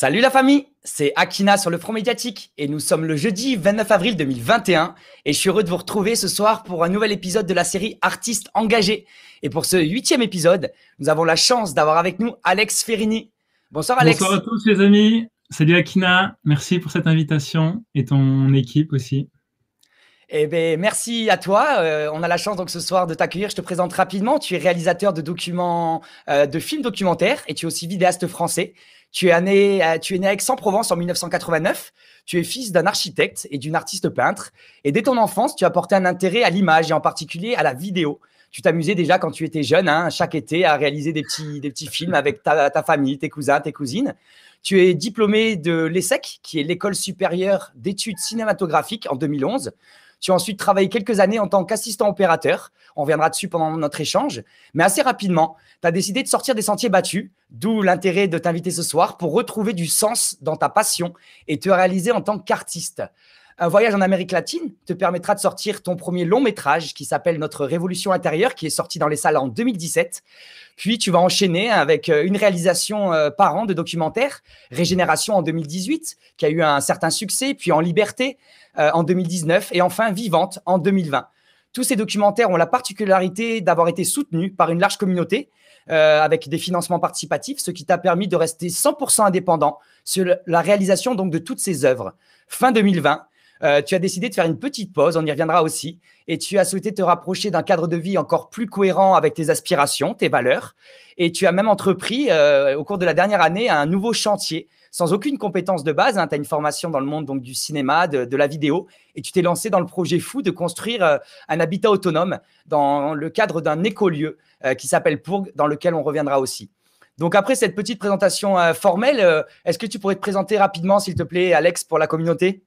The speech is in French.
Salut la famille, c'est Akina sur le front médiatique et nous sommes le jeudi 29 avril 2021 et je suis heureux de vous retrouver ce soir pour un nouvel épisode de la série Artistes engagés. Et pour ce huitième épisode, nous avons la chance d'avoir avec nous Alex Ferrini. Bonsoir Alex. Bonsoir à tous les amis. Salut Akina, merci pour cette invitation et ton équipe aussi. Eh bien, merci à toi. Euh, on a la chance donc ce soir de t'accueillir. Je te présente rapidement. Tu es réalisateur de documents, euh, de films documentaires et tu es aussi vidéaste français. Tu es né, euh, tu es né à Aix-en-Provence en 1989. Tu es fils d'un architecte et d'une artiste peintre. Et dès ton enfance, tu as porté un intérêt à l'image et en particulier à la vidéo. Tu t'amusais déjà quand tu étais jeune, hein, chaque été, à réaliser des petits, des petits films avec ta, ta famille, tes cousins, tes cousines. Tu es diplômé de l'ESSEC, qui est l'école supérieure d'études cinématographiques en 2011. Tu as ensuite travaillé quelques années en tant qu'assistant opérateur. On reviendra dessus pendant notre échange. Mais assez rapidement, tu as décidé de sortir des sentiers battus, d'où l'intérêt de t'inviter ce soir pour retrouver du sens dans ta passion et te réaliser en tant qu'artiste. Un voyage en Amérique latine te permettra de sortir ton premier long métrage qui s'appelle Notre Révolution intérieure, qui est sorti dans les salles en 2017. Puis tu vas enchaîner avec euh, une réalisation euh, par an de documentaires, Régénération en 2018, qui a eu un certain succès, puis En Liberté euh, en 2019 et enfin Vivante en 2020. Tous ces documentaires ont la particularité d'avoir été soutenus par une large communauté avec des financements participatifs, ce qui t'a permis de rester 100% indépendant sur la réalisation donc de toutes ces œuvres. Fin 2020, euh, tu as décidé de faire une petite pause, on y reviendra aussi, et tu as souhaité te rapprocher d'un cadre de vie encore plus cohérent avec tes aspirations, tes valeurs, et tu as même entrepris euh, au cours de la dernière année un nouveau chantier sans aucune compétence de base. Hein. Tu as une formation dans le monde donc, du cinéma, de, la vidéo, et tu t'es lancé dans le projet fou de construire euh, un habitat autonome dans le cadre d'un écolieu qui s'appelle Pourg, dans lequel on reviendra aussi. Donc après cette petite présentation formelle, est-ce que tu pourrais te présenter rapidement, s'il te plaît, Alex, pour la communauté